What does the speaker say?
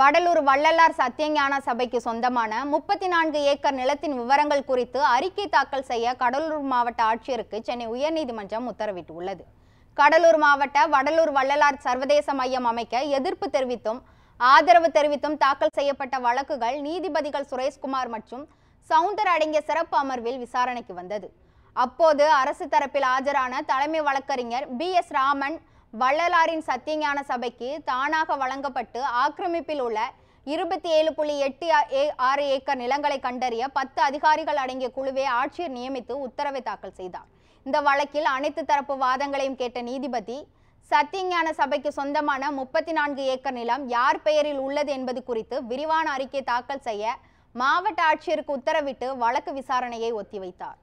வடலூர் வள்ளலார் சத்தியஞான சபைக்கு சொந்தமான முப்பத்தி நான்கு ஏக்கர் நிலத்தின் விவரங்கள் குறித்து அறிக்கை தாக்கல் செய்ய கடலூர் மாவட்ட ஆட்சியருக்கு சென்னை உயர்நீதிமன்றம் உத்தரவிட்டுள்ளது கடலூர் மாவட்ட வடலூர் வள்ளலார் சர்வதேச மையம் அமைக்க எதிர்ப்பு தெரிவித்தும் ஆதரவு தெரிவித்தும் தாக்கல் செய்யப்பட்ட வழக்குகள் நீதிபதிகள் சுரேஷ்குமார் மற்றும் சவுந்தர் அடங்கிய சிறப்பு அமர்வில் விசாரணைக்கு வந்தது அப்போது அரசு தரப்பில் ஆஜரான தலைமை வழக்கறிஞர் பி எஸ் ராமன் வள்ளலாரின் சத்தியஞான சபைக்கு தானாக வழங்கப்பட்டு ஆக்கிரமிப்பில் உள்ள இருபத்தி ஏழு புள்ளி எட்டு ஆறு ஏக்கர் நிலங்களை கண்டறிய பத்து அதிகாரிகள் அடங்கிய குழுவை ஆட்சியர் நியமித்து உத்தரவை தாக்கல் செய்தார் இந்த வழக்கில் அனைத்து தரப்பு வாதங்களையும் கேட்ட நீதிபதி சத்தியஞான சபைக்கு சொந்தமான முப்பத்தி நான்கு ஏக்கர் நிலம் யார் பெயரில் உள்ளது என்பது குறித்து விரிவான அறிக்கை தாக்கல் செய்ய மாவட்ட ஆட்சியருக்கு உத்தரவிட்டு வழக்கு விசாரணையை ஒத்திவைத்தார்